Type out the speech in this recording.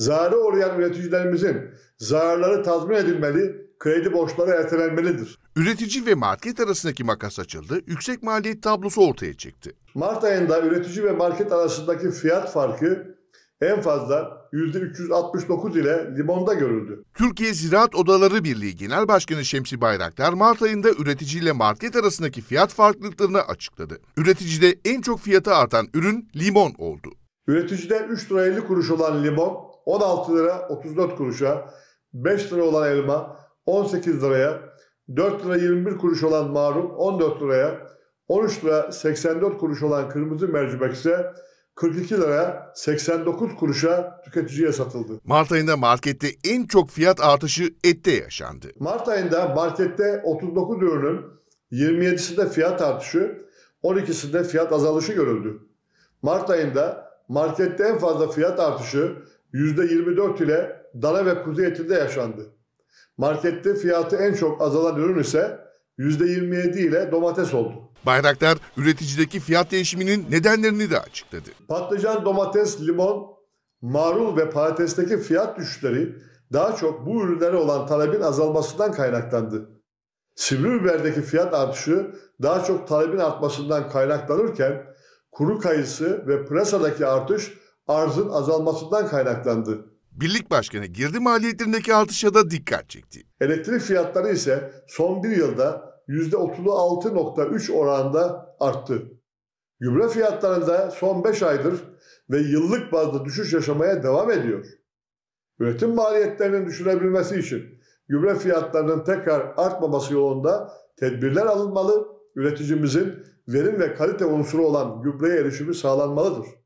Zararı uğrayan üreticilerimizin zararları tazmin edilmeli, kredi borçları ertelenmelidir. Üretici ve market arasındaki makas açıldı, yüksek maliyet tablosu ortaya çıktı. Mart ayında üretici ve market arasındaki fiyat farkı en fazla %369 ile limonda görüldü. Türkiye Ziraat Odaları Birliği Genel Başkanı Şemsi Bayraktar Mart ayında üretici ile market arasındaki fiyat farklılıklarını açıkladı. Üreticide en çok fiyata artan ürün limon oldu. Üreticide 3 lira 50 kuruş olan limon 16 lira 34 kuruşa, 5 lira olan elma 18 liraya, 4 lira 21 kuruş olan marul 14 liraya, 13 lira 84 kuruş olan kırmızı mercimek ise 42 lira 89 kuruşa tüketiciye satıldı. Mart ayında markette en çok fiyat artışı ette yaşandı. Mart ayında markette 39 ürünün 27'sinde fiyat artışı, 12'sinde fiyat azalışı görüldü. Mart ayında markette en fazla fiyat artışı %24 ile dana ve kuzu etinde yaşandı. Markette fiyatı en çok azalan ürün ise %27 ile domates oldu. Bayraktar üreticideki fiyat değişiminin nedenlerini de açıkladı. Patlıcan, domates, limon, marul ve patatesteki fiyat düşüşleri daha çok bu ürünlere olan talebin azalmasından kaynaklandı. Sivri biberdeki fiyat artışı daha çok talebin artmasından kaynaklanırken kuru kayısı ve pırasadaki artış arzın azalmasından kaynaklandı. Birlik Başkanı girdi maliyetlerindeki artışa da dikkat çekti. Elektrik fiyatları ise son bir yılda %36.3 oranda arttı. Gübre fiyatları da son 5 aydır ve yıllık bazda düşüş yaşamaya devam ediyor. Üretim maliyetlerinin düşürebilmesi için gübre fiyatlarının tekrar artmaması yolunda tedbirler alınmalı, üreticimizin verim ve kalite unsuru olan gübreye erişimi sağlanmalıdır.